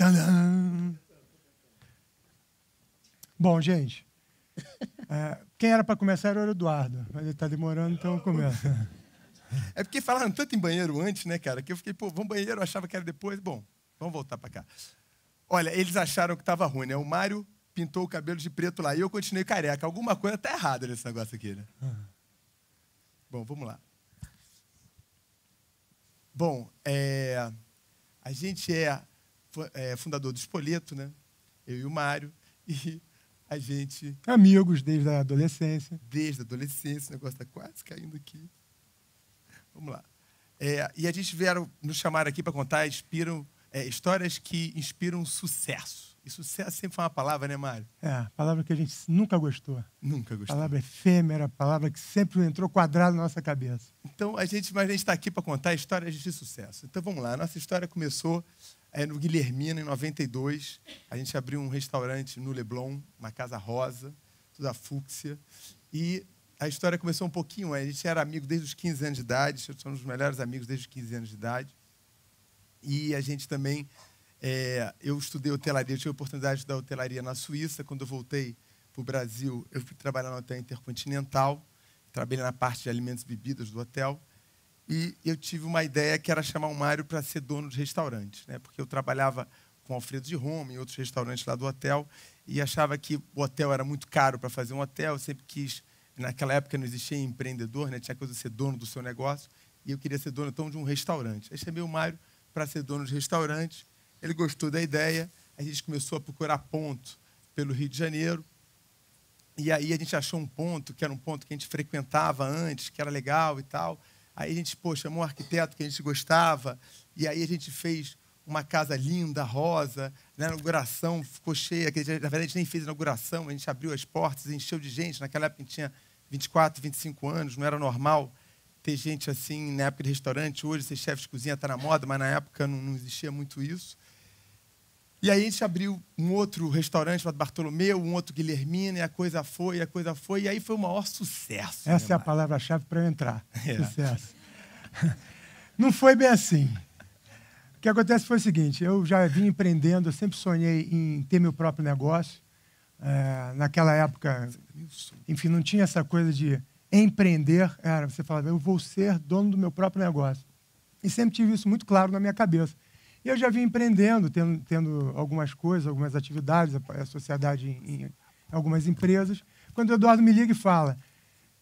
Tadã. Bom, gente, é, quem era para começar era o Eduardo, mas ele está demorando, então começa. É porque falaram tanto em banheiro antes, né, cara, que eu fiquei, pô, vamos banheiro, eu achava que era depois. Bom, vamos voltar para cá. Olha, eles acharam que estava ruim, né? O Mário pintou o cabelo de preto lá e eu continuei careca. Alguma coisa tá errada nesse negócio aqui, né? Uhum. Bom, vamos lá. Bom, é... a gente é é, fundador do Espoleto, né? Eu e o Mário. E a gente. Amigos desde a adolescência. Desde a adolescência, o negócio está quase caindo aqui. Vamos lá. É, e a gente vieram nos chamar aqui para contar inspiram, é, histórias que inspiram sucesso. E sucesso sempre foi uma palavra, né, Mário? É, palavra que a gente nunca gostou. Nunca gostou. Palavra efêmera, palavra que sempre entrou quadrada na nossa cabeça. Então, a gente, mas a gente está aqui para contar histórias de sucesso. Então, vamos lá. Nossa história começou é, no Guilhermina, em 92, a gente abriu um restaurante no Leblon, uma casa rosa, da fúcsia. E a história começou um pouquinho, a gente era amigo desde os 15 anos de idade, somos os melhores amigos desde os 15 anos de idade. E a gente também, é, eu estudei hotelaria, eu tive a oportunidade de estudar hotelaria na Suíça. Quando eu voltei para o Brasil, eu fui trabalhar no hotel intercontinental, trabalhei na parte de alimentos e bebidas do hotel. E eu tive uma ideia que era chamar o Mário para ser dono de restaurante, né? porque eu trabalhava com Alfredo de Roma e outros restaurantes lá do hotel e achava que o hotel era muito caro para fazer um hotel. Eu sempre quis, naquela época não existia empreendedor, né? tinha coisa de ser dono do seu negócio e eu queria ser dono então de um restaurante. Aí chamei o Mário para ser dono de restaurante, ele gostou da ideia, a gente começou a procurar ponto pelo Rio de Janeiro. E aí a gente achou um ponto, que era um ponto que a gente frequentava antes, que era legal e tal. Aí a gente pô, chamou um arquiteto que a gente gostava, e aí a gente fez uma casa linda, rosa, na né, inauguração ficou cheia, que na verdade a gente nem fez inauguração, a gente abriu as portas, encheu de gente. Naquela época a gente tinha 24, 25 anos, não era normal ter gente assim na época de restaurante. Hoje ser chefe de cozinha está na moda, mas na época não, não, existia muito isso. E aí a gente abriu um outro restaurante o Bartolomeu, um outro Guilhermina, e a coisa foi, a coisa foi, e aí foi o maior sucesso. Essa é a né, palavra-chave para eu entrar. É. Sucesso. Não foi bem assim. O que acontece foi o seguinte: eu já vim empreendendo, eu sempre sonhei em ter meu próprio negócio. É, naquela época, enfim, não tinha essa coisa de empreender. Era, você falava, eu vou ser dono do meu próprio negócio. E sempre tive isso muito claro na minha cabeça. E eu já vim empreendendo, tendo, tendo algumas coisas, algumas atividades, a, a sociedade em, em algumas empresas. Quando o Eduardo me liga e fala: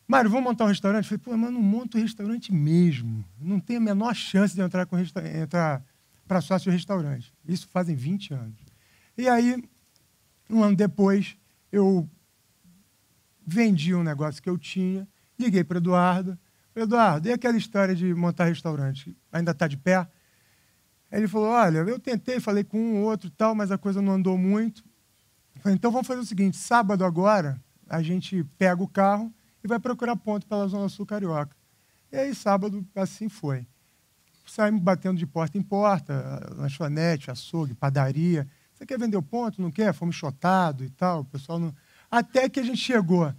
Mário, vamos montar um restaurante? Eu falei, pô, mas não monto restaurante mesmo. Não tem a menor chance de entrar para sócio restaurante. Isso fazem 20 anos. E aí, um ano depois, eu vendi um negócio que eu tinha, liguei para Eduardo. Eduardo, e aquela história de montar restaurante? Ainda está de pé? ele falou, olha, eu tentei, falei com um outro tal, mas a coisa não andou muito. falei, então vamos fazer o seguinte, sábado agora, a gente pega o carro e vai procurar ponto pela Zona Sul Carioca. E aí, sábado, assim foi. Saímos batendo de porta em porta, lanchonete, açougue, padaria. Você quer vender o ponto? Não quer? Fomos chotados e tal. O pessoal não... Até que a gente chegou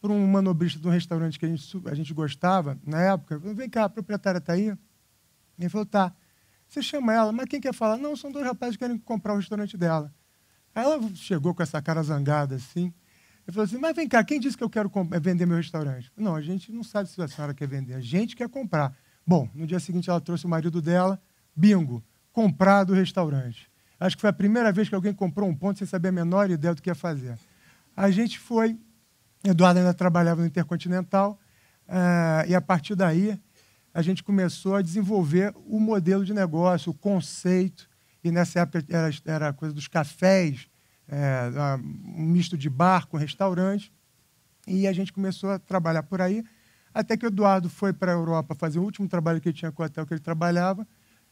para um manobrista de um restaurante que a gente, a gente gostava na época. Falou, Vem cá, a proprietária está aí? Ele falou, tá. Você chama ela, mas quem quer falar? Não, são dois rapazes que querem comprar o restaurante dela. Aí ela chegou com essa cara zangada assim. Ele falou assim: Mas vem cá, quem disse que eu quero é vender meu restaurante? Não, a gente não sabe se a senhora quer vender, a gente quer comprar. Bom, no dia seguinte ela trouxe o marido dela, bingo, comprado o restaurante. Acho que foi a primeira vez que alguém comprou um ponto sem saber a menor ideia do que ia fazer. A gente foi, Eduardo ainda trabalhava no Intercontinental, uh, e a partir daí a gente começou a desenvolver o modelo de negócio, o conceito, e nessa época era, era coisa dos cafés é, um misto de bar com restaurante. E a gente começou a trabalhar por aí, até que o Eduardo foi para a Europa fazer o último trabalho que ele tinha com o hotel que ele trabalhava,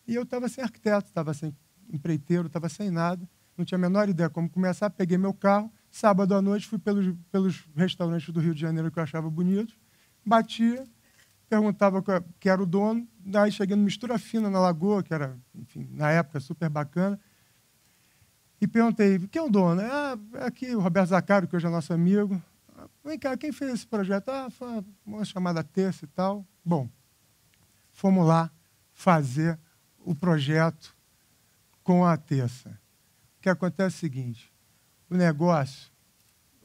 e eu estava sem arquiteto, estava sem empreiteiro, estava sem nada, não tinha a menor ideia como começar, peguei meu carro, sábado à noite fui pelos, pelos restaurantes do Rio de Janeiro que eu achava bonitos, batia, perguntava quem era o dono, daí cheguei no Mistura Fina, na Lagoa, que era, enfim, na época super bacana, e perguntei, quem é o dono? Ah, aqui o Roberto Zacaro, que hoje é nosso amigo. vem cá, quem fez esse projeto? Ah, foi uma chamada terça e tal. Bom, fomos lá fazer o projeto com a terça. O que acontece é o seguinte, o negócio,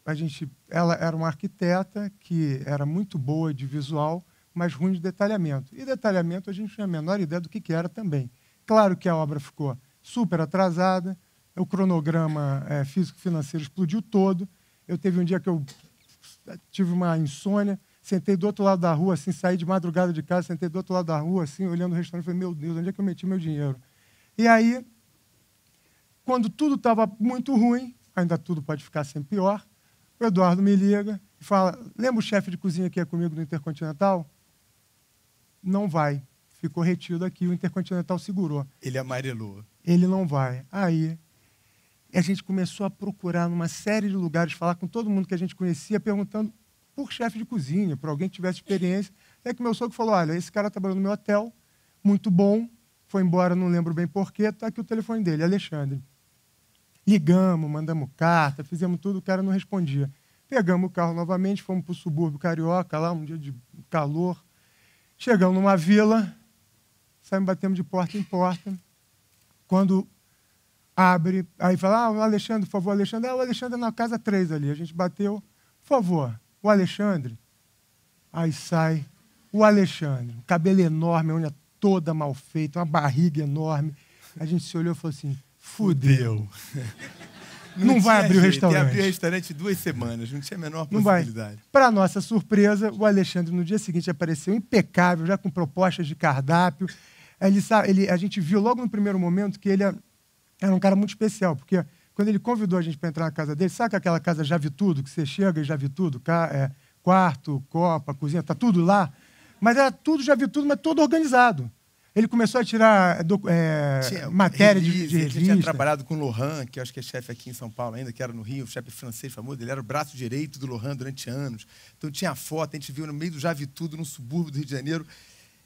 a gente, ela era uma arquiteta que era muito boa de visual, mas ruim de detalhamento. E detalhamento a gente não tinha a menor ideia do que, que era também. Claro que a obra ficou super atrasada, o cronograma é, físico-financeiro explodiu todo. Eu teve um dia que eu tive uma insônia, sentei do outro lado da rua, assim, saí de madrugada de casa, sentei do outro lado da rua, assim, olhando o restaurante, falei, meu Deus, onde é que eu meti meu dinheiro? E aí, quando tudo estava muito ruim, ainda tudo pode ficar sempre pior, o Eduardo me liga e fala, lembra o chefe de cozinha que é comigo no Intercontinental? Não vai. Ficou retido aqui, o Intercontinental segurou. Ele amarelou. É Ele não vai. Aí e a gente começou a procurar numa série de lugares, falar com todo mundo que a gente conhecia, perguntando por chefe de cozinha, para alguém que tivesse experiência. É que meu sogro falou: olha, esse cara tá trabalhou no meu hotel, muito bom, foi embora, não lembro bem porquê, está aqui o telefone dele, Alexandre. Ligamos, mandamos carta, fizemos tudo, o cara não respondia. Pegamos o carro novamente, fomos para o subúrbio carioca, lá um dia de calor. Chegamos numa vila, saímos batendo de porta em porta. Quando abre, aí fala, ah, o Alexandre, por favor, Alexandre. Ah, o Alexandre é na casa 3 ali. A gente bateu, por favor, o Alexandre. Aí sai o Alexandre, um cabelo enorme, a unha toda mal feita, uma barriga enorme. A gente se olhou e falou assim, fudeu. Não, não vai abrir o restaurante. Ia abrir o restaurante duas semanas, não tinha a menor possibilidade. Para nossa surpresa, o Alexandre no dia seguinte apareceu impecável, já com propostas de cardápio. Ele, ele, a gente viu logo no primeiro momento que ele é era um cara muito especial, porque quando ele convidou a gente para entrar na casa dele, sabe aquela casa já vi tudo, que você chega e já vi tudo? É, quarto, copa, cozinha, tá tudo lá. Mas era tudo, já vi tudo, mas todo organizado. Ele começou a tirar é, do, é, tinha, matéria de, de revista. Ele tinha trabalhado com o Lohan, que acho que é chefe aqui em São Paulo ainda, que era no Rio, chefe francês famoso. Ele era o braço direito do Lohan durante anos. Então tinha foto, a gente viu no meio do Já Vi Tudo, num subúrbio do Rio de Janeiro.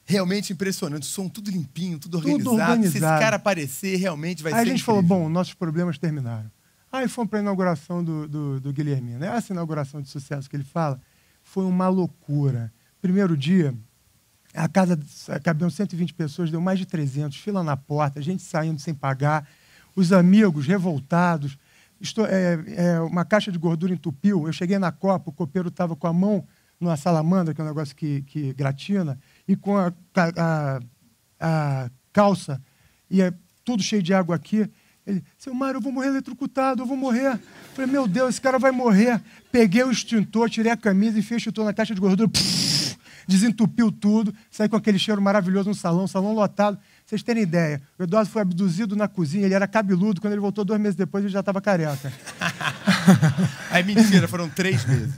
Realmente impressionante. O som tudo limpinho, tudo organizado. Tudo organizado. Se esse cara aparecer, realmente vai Aí ser. Aí a gente incrível. falou: bom, nossos problemas terminaram. Aí fomos para a inauguração do, do, do né? Essa inauguração de sucesso que ele fala foi uma loucura. Primeiro dia, a casa cabiam 120 pessoas, deu mais de 300, fila na porta, gente saindo sem pagar, os amigos revoltados. Estou, é, é, uma caixa de gordura entupiu. Eu cheguei na Copa, o copeiro estava com a mão numa salamandra, que é um negócio que, que gratina e com a, a, a calça e é tudo cheio de água aqui. Ele, seu Mário, eu vou morrer eletrocutado, eu vou morrer. Eu falei, meu Deus, esse cara vai morrer. Peguei o extintor, tirei a camisa e fechei o extintor na caixa de gordura. desentupiu tudo, saí com aquele cheiro maravilhoso no salão, salão lotado. Vocês terem ideia, o Eduardo foi abduzido na cozinha, ele era cabeludo, quando ele voltou dois meses depois ele já estava careca. Aí mentira, foram três meses.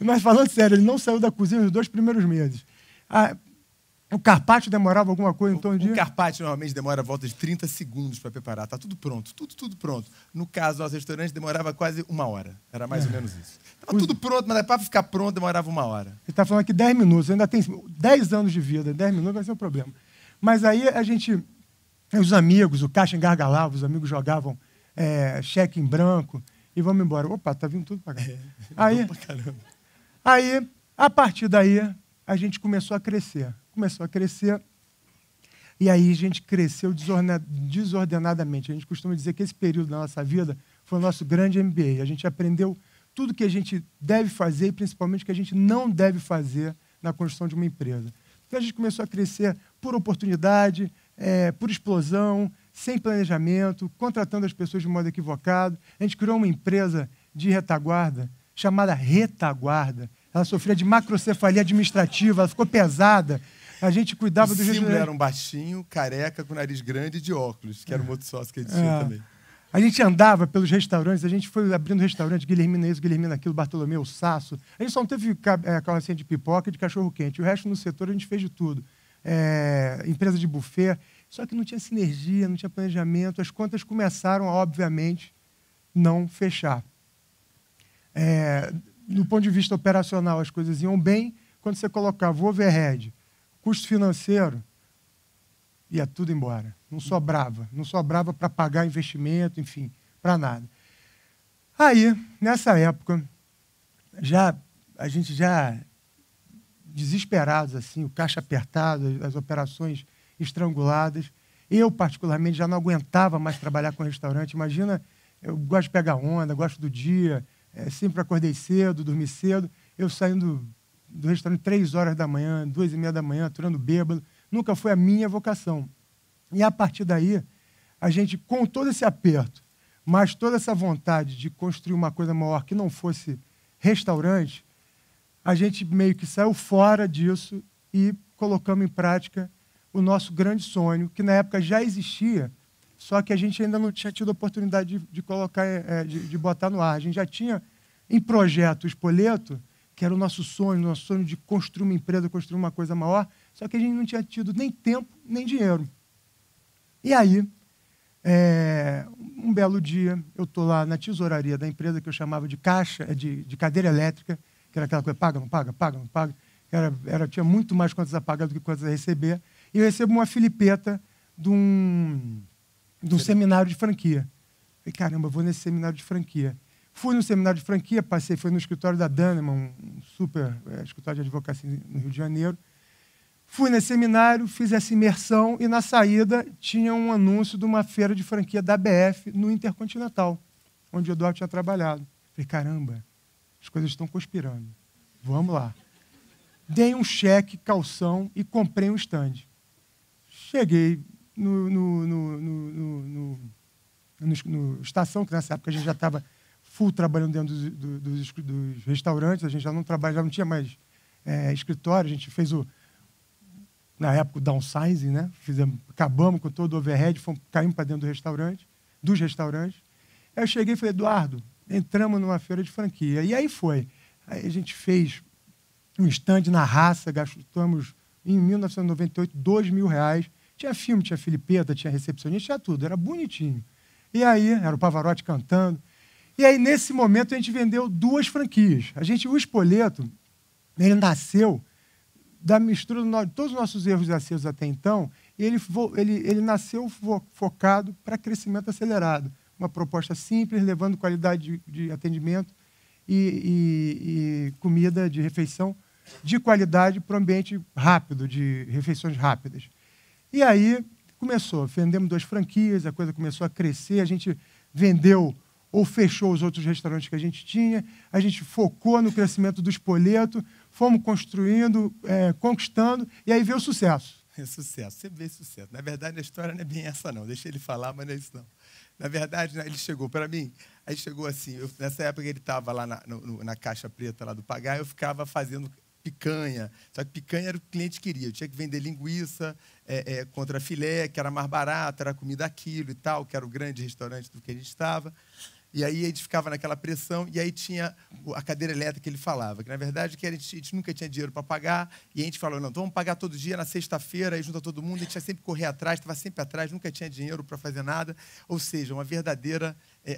Mas falando sério, ele não saiu da cozinha os dois primeiros meses. Ah, o carpaccio demorava alguma coisa em torno de... O carpaccio normalmente demora volta de 30 segundos para preparar. Está tudo pronto, tudo, tudo pronto. No caso, nosso restaurante demorava quase uma hora. Era mais é. ou menos isso. Estava tudo pronto, mas para ficar pronto demorava uma hora. Ele está falando aqui 10 minutos. Ainda tem 10 anos de vida. 10 minutos vai ser um problema. Mas aí a gente... Os amigos, o caixa engargalava, os amigos jogavam é, cheque em branco e vamos embora. Opa, tá vindo tudo para cá. É, aí, aí, a partir daí, a gente começou a crescer começou a crescer. E aí a gente cresceu desordenadamente. A gente costuma dizer que esse período da nossa vida foi o nosso grande MBA. A gente aprendeu tudo que a gente deve fazer e principalmente o que a gente não deve fazer na construção de uma empresa. Então a gente começou a crescer por oportunidade, é, por explosão, sem planejamento, contratando as pessoas de modo equivocado. A gente criou uma empresa de retaguarda chamada Retaguarda. Ela sofria de macrocefalia administrativa, ela ficou pesada, a gente cuidava dos. do Getúlio. era um baixinho, careca, com nariz grande e de óculos, que era um outro sócio que ele tinha é. também. A gente andava pelos restaurantes, a gente foi abrindo restaurante, Guilhermina isso, Guilhermina aquilo, Bartolomeu, Sasso. A gente só não teve é, carrocinha de pipoca e de cachorro-quente. O resto no setor a gente fez de tudo. É, empresa de buffet. Só que não tinha sinergia, não tinha planejamento. As contas começaram, a, obviamente, não fechar. É, do ponto de vista operacional, as coisas iam bem. Quando você colocava o overhead, custo financeiro, ia tudo embora. Não sobrava. Não sobrava para pagar investimento, enfim, para nada. Aí, nessa época, já a gente já desesperados assim, o caixa apertado, as operações estranguladas. Eu particularmente já não aguentava mais trabalhar com restaurante. Imagina, eu gosto de pegar onda, gosto do dia, é, sempre acordei cedo, dormi cedo. Eu saindo do restaurante três horas da manhã, duas e meia da manhã, aturando bêbado. Nunca foi a minha vocação. E a partir daí, a gente, com todo esse aperto, mas toda essa vontade de construir uma coisa maior que não fosse restaurante, a gente meio que saiu fora disso e colocamos em prática o nosso grande sonho, que na época já existia, só que a gente ainda não tinha tido a oportunidade de, de colocar, eh, de, de botar no ar. A gente já tinha em projeto o Espoleto, que era o nosso sonho, nosso sonho de construir uma empresa, construir uma coisa maior, só que a gente não tinha tido nem tempo, nem dinheiro. E aí, é, um belo dia, eu estou lá na tesouraria da empresa que eu chamava de caixa, é, de, de cadeira elétrica, que era aquela coisa, paga, não paga, paga, não paga, era, era, tinha muito mais contas a pagar do que contas a receber, e eu recebo uma filipeta de um, de um seminário de franquia. Falei, caramba, vou nesse seminário de franquia. Fui no seminário de franquia, passei, foi no escritório da Daneman, um super é, escritório de advocacia no Rio de Janeiro. Fui nesse seminário, fiz essa imersão e na saída tinha um anúncio de uma feira de franquia da BF no Intercontinental, onde o Eduardo tinha trabalhado. Falei, caramba, as coisas estão conspirando. Vamos lá. Dei um cheque, calção e comprei um stand. Cheguei no, no, no, no estação, que nessa época a gente já estava full trabalhando dentro dos, dos, dos, restaurantes, a gente já não trabalhava não tinha mais é, escritório, a gente fez o na época o downsizing, né? Fizemos, acabamos com todo o overhead, fomos, caímos para dentro do restaurante, dos restaurantes. Aí eu cheguei e falei, Eduardo, entramos numa feira de franquia. E aí foi. Aí a gente fez um stand na raça, gastamos, em 1998, dois mil reais. Tinha filme, tinha filipeta, tinha recepcionista, tinha tudo. Era bonitinho. E aí, era o Pavarotti cantando. E aí, nesse momento, a gente vendeu duas franquias. A gente, o Espoleto, ele nasceu da mistura de todos os nossos erros acertos até então, ele, ele, ele nasceu focado para crescimento acelerado. Uma proposta simples, levando qualidade de, de atendimento e, e, e, comida de refeição de qualidade para o ambiente rápido, de refeições rápidas. E aí começou, vendemos duas franquias, a coisa começou a crescer, a gente vendeu ou fechou os outros restaurantes que a gente tinha, a gente focou no crescimento do espoleto, fomos construindo, é, conquistando, e aí veio o sucesso. É sucesso, você vê sucesso. Na verdade, a história não é bem essa, não. Deixa ele falar, mas não é isso, não. Na verdade, né, ele chegou para mim, aí chegou assim, eu, nessa época ele estava lá na, no, na, caixa preta lá do Pagar, eu ficava fazendo picanha, só que picanha era o que o cliente queria, eu tinha que vender linguiça é, é, contra filé, que era mais barato, era comida aquilo e tal, que era o grande restaurante do que a gente estava. E aí a gente ficava naquela pressão, e aí tinha a cadeira elétrica que ele falava, que na verdade que a, gente, a gente nunca tinha dinheiro para pagar, e a gente falou, não, então vamos pagar todo dia, na sexta-feira, aí junta todo mundo, a gente ia sempre correr atrás, estava sempre atrás, nunca tinha dinheiro para fazer nada. Ou seja, uma verdadeira é,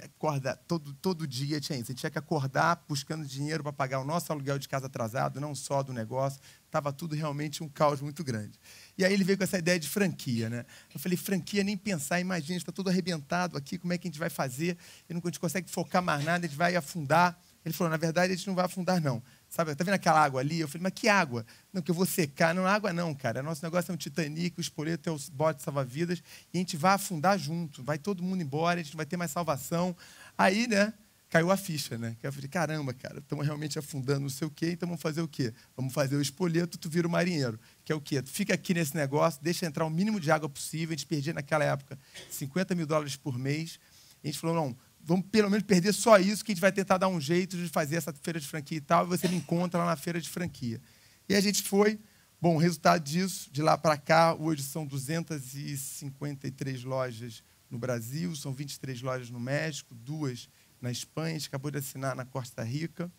todo, todo dia tinha isso. A gente tinha que acordar buscando dinheiro para pagar o nosso aluguel de casa atrasado, não só do negócio. Estava tudo realmente um caos muito grande. E aí ele veio com essa ideia de franquia. Né? Eu falei, franquia, nem pensar, imagina, está tudo arrebentado aqui, como é que a gente vai fazer? E não, a gente consegue focar mais nada, a gente vai afundar. Ele falou, na verdade, a gente não vai afundar, não. Sabe, tá vendo aquela água ali? Eu falei, mas que água? Não, que eu vou secar. Não, água não, cara. Nosso negócio é um Titanic, o espoleto é o bote salva-vidas, e a gente vai afundar junto, vai todo mundo embora, a gente não vai ter mais salvação. Aí, né, caiu a ficha, né? eu falei, caramba, cara, estamos realmente afundando não sei o quê, então vamos fazer o quê? Vamos fazer o espoleto, tu vira o marinheiro. Que é o quê? Tu fica aqui nesse negócio, deixa entrar o mínimo de água possível. A gente perdia naquela época 50 mil dólares por mês. A gente falou, não, vamos pelo menos perder só isso, que a gente vai tentar dar um jeito de fazer essa feira de franquia e tal, e você me encontra lá na feira de franquia. E a gente foi. Bom, o resultado disso, de lá para cá, hoje são 253 lojas no Brasil, são 23 lojas no México, duas na Espanha, a gente acabou de assinar na Costa Rica.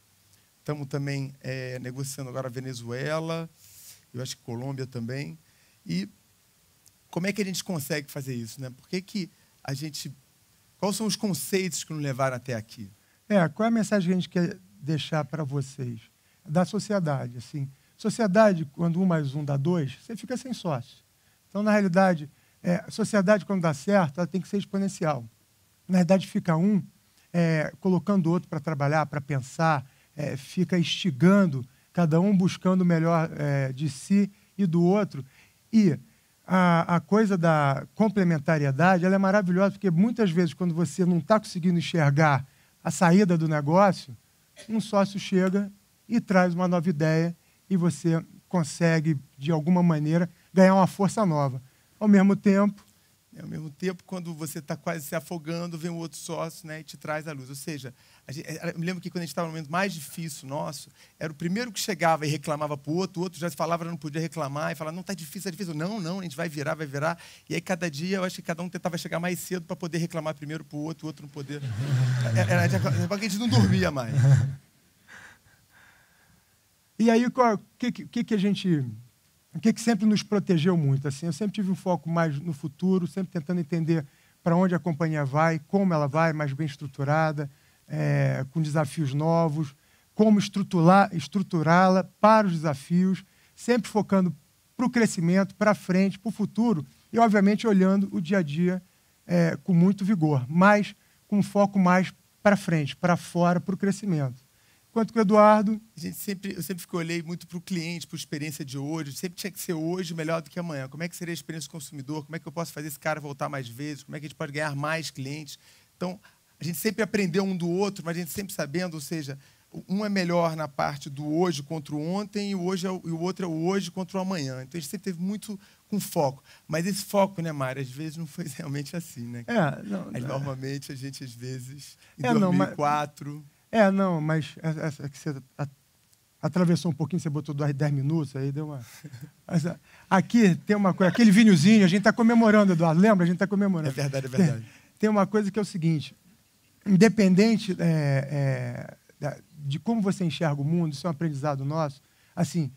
Estamos também é, negociando agora a Venezuela, eu acho que Colômbia também. E como é que a gente consegue fazer isso? Né? Por que, que a gente Quais são os conceitos que nos levaram até aqui? É, qual é a mensagem que a gente quer deixar para vocês? Da sociedade, assim. Sociedade, quando um mais um dá dois, você fica sem sócio. Então, na realidade, é, a sociedade, quando dá certo, ela tem que ser exponencial. Na verdade, fica um é, colocando o outro para trabalhar, para pensar, é, fica instigando, cada um buscando o melhor é, de si e do outro. E a, a coisa da complementariedade ela é maravilhosa, porque muitas vezes, quando você não está conseguindo enxergar a saída do negócio, um sócio chega e traz uma nova ideia e você consegue, de alguma maneira, ganhar uma força nova. Ao mesmo tempo. É, ao mesmo tempo, quando você está quase se afogando, vem um outro sócio né, e te traz a luz. Ou seja, eu me lembro que quando a gente estava no momento mais difícil nosso, era o primeiro que chegava e reclamava para o outro, o outro já falava não podia reclamar, e falava, não, está difícil, está difícil. Não, não, a gente vai virar, vai virar. E aí, cada dia, eu acho que cada um tentava chegar mais cedo para poder reclamar primeiro para o outro, o outro não poder. É, era, era, a gente não dormia mais. E aí, o que, que, que a gente o que, que, sempre nos protegeu muito. Assim, eu sempre tive um foco mais no futuro, sempre tentando entender para onde a companhia vai, como ela vai, mais bem estruturada, é, com desafios novos, como estruturá-la para os desafios, sempre focando para o crescimento, para frente, para o futuro e, obviamente, olhando o dia a dia é, com muito vigor, mas com foco mais para frente, para fora, para o crescimento. Enquanto que o Eduardo. A gente sempre, eu sempre olhei muito para o cliente, para a experiência de hoje. Sempre tinha que ser hoje melhor do que amanhã. Como é que seria a experiência do consumidor? Como é que eu posso fazer esse cara voltar mais vezes? Como é que a gente pode ganhar mais clientes? Então, a gente sempre aprendeu um do outro, mas a gente sempre sabendo, ou seja, um é melhor na parte do hoje contra o ontem e o, hoje é o, e o outro é o hoje contra o amanhã. Então a gente sempre teve muito com foco. Mas esse foco, né, Mário, às vezes não foi realmente assim, né? É, não, Aí, é. Normalmente a gente, às vezes, em é, 2004... Não, mas... É, não, mas essa que você atravessou um pouquinho, você botou 10 minutos, aí deu uma... Aqui tem uma coisa, aquele vinhozinho, a gente está comemorando, Eduardo, lembra? A gente está comemorando. É verdade, é verdade. Tem, tem uma coisa que é o seguinte, independente é, é, de como você enxerga o mundo, isso é um aprendizado nosso, assim,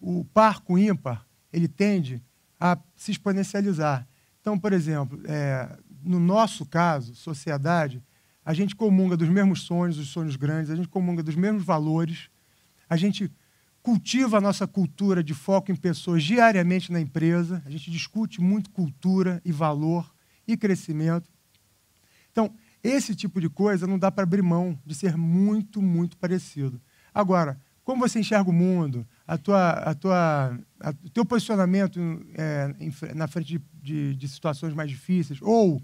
o par com ímpar, ele tende a se exponencializar. Então, por exemplo, é, no nosso caso, sociedade, a gente comunga dos mesmos sonhos, os sonhos grandes, a gente comunga dos mesmos valores, a gente cultiva a nossa cultura de foco em pessoas diariamente na empresa, a gente discute muito cultura e valor e crescimento. Esse tipo de coisa não dá para abrir mão de ser muito, muito parecido. Agora, como você enxerga o mundo, a tua, a tua, a, o teu posicionamento é, em, na frente de, de, de, situações mais difíceis, ou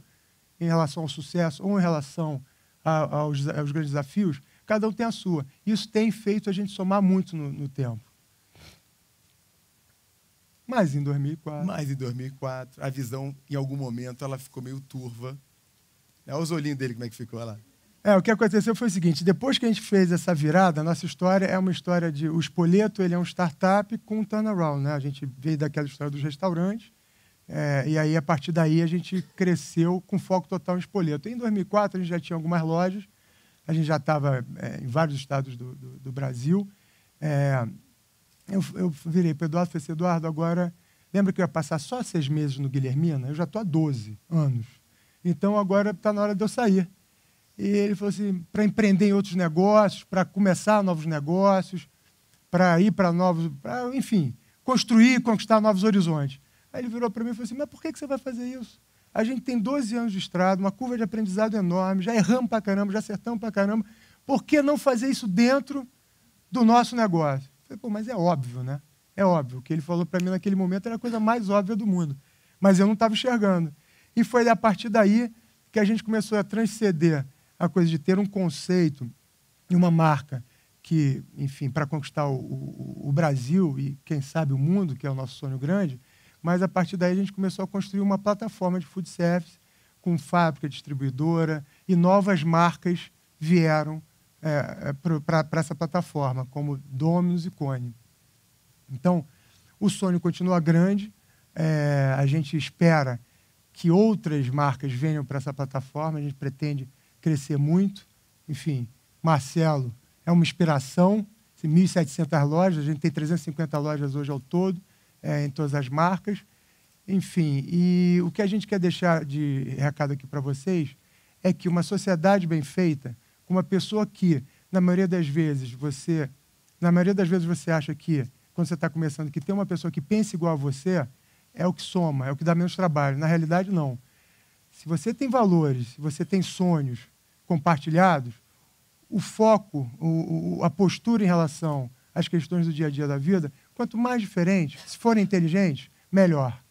em relação ao sucesso, ou em relação a, aos, aos, grandes desafios, cada um tem a sua. Isso tem feito a gente somar muito no, no tempo. Mas em 2004. Mas em 2004, a visão, em algum momento, ela ficou meio turva é, olha os olhinhos dele como é que ficou lá. É, o que aconteceu foi o seguinte: depois que a gente fez essa virada, a nossa história é uma história de. O Espoleto ele é um startup com um turnaround, né? A gente veio daquela história dos restaurantes, é, e aí a partir daí a gente cresceu com foco total em Espoleto. Em 2004 a gente já tinha algumas lojas, a gente já estava é, em vários estados do, do, do Brasil. É, eu, eu, virei para Eduardo você falei assim: Eduardo, agora. Lembra que eu ia passar só seis meses no Guilhermina? Eu já estou há 12 anos. Então agora está na hora de eu sair. E ele falou assim: para empreender em outros negócios, para começar novos negócios, para ir para novos. Pra, enfim, construir e conquistar novos horizontes. Aí ele virou para mim e falou assim: mas por que, que você vai fazer isso? A gente tem 12 anos de estrada, uma curva de aprendizado enorme, já erramos para caramba, já acertamos para caramba. Por que não fazer isso dentro do nosso negócio? Eu falei, pô, mas é óbvio, né? É óbvio. O que ele falou para mim naquele momento era a coisa mais óbvia do mundo. Mas eu não estava enxergando. E foi a partir daí que a gente começou a transcender a coisa de ter um conceito e uma marca que, enfim, para conquistar o, o, o, Brasil e, quem sabe, o mundo, que é o nosso sonho grande, mas a partir daí a gente começou a construir uma plataforma de food service com fábrica, distribuidora e novas marcas vieram é, é para essa plataforma, como Dominus e Cone. Então, o sonho continua grande, é, a gente espera que outras marcas venham para essa plataforma. A gente pretende crescer muito. Enfim, Marcelo é uma inspiração. 1.700 lojas, a gente tem 350 lojas hoje ao todo, é, em todas as marcas. Enfim, e o que a gente quer deixar de recado aqui para vocês é que uma sociedade bem feita, com uma pessoa que, na maioria das vezes, você. Na maioria das vezes você acha que, quando você está começando, que tem uma pessoa que pensa igual a você, é o que soma, é o que dá menos trabalho. Na realidade, não. Se você tem valores, se você tem sonhos compartilhados, o foco, o, o, a postura em relação às questões do dia a dia da vida, quanto mais diferente, se forem inteligentes, melhor.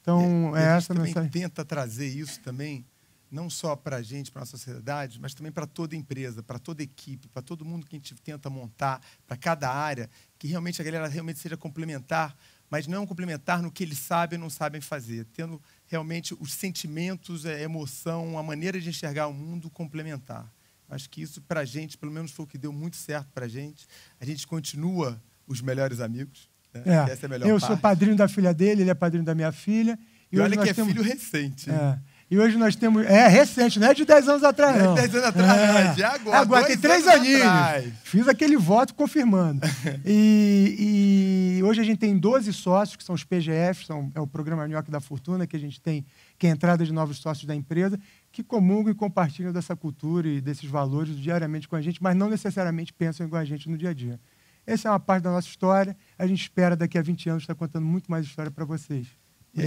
Então, é, é essa a mensagem. tenta trazer isso também, não só para a gente, para a nossa sociedade, mas também para toda empresa, para toda equipe, para todo mundo que a gente tenta montar, para cada área, que realmente a galera realmente seja complementar, mas não complementar no que eles sabem e não sabem fazer, tendo realmente os sentimentos, a eh, emoção, a maneira de enxergar o mundo complementar. Acho que isso, para a gente, pelo menos foi o que deu muito certo para a gente. A gente continua os melhores amigos. Né? É. Essa é a melhor Eu parte. sou padrinho da filha dele, ele é padrinho da minha filha. E, e olha que é temos... filho recente. Né? É. E hoje nós temos. É recente, não é de 10 anos atrás, não. Não é de 10 anos atrás, é. não. É né? de agora. É agora, tem três aninhos. Atrás. Fiz aquele voto confirmando. e, e, hoje a gente tem 12 sócios, que são os PGFs, são, é o Programa New York da Fortuna, que a gente tem, que é a entrada de novos sócios da empresa, que comungam e compartilham dessa cultura e desses valores diariamente com a gente, mas não necessariamente pensam igual a gente no dia a dia. Essa é uma parte da nossa história. A gente espera daqui a 20 anos estar contando muito mais história para vocês.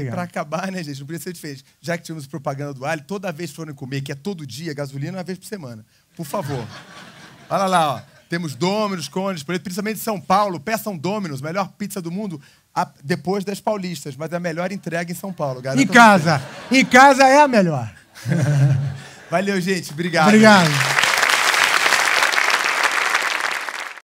Para acabar, né, gente? Não podia ser diferente. Já que tivemos propaganda do alho, toda vez que forem comer, que é todo dia, gasolina, uma vez por semana. Por favor. Olha lá, ó. Temos Dominos, Cones, principalmente São Paulo. Peçam Dominos, melhor pizza do mundo, depois das paulistas, mas é a melhor entrega em São Paulo, garoto. Em casa. Em casa é a melhor. Valeu, gente. Obrigado. Obrigado.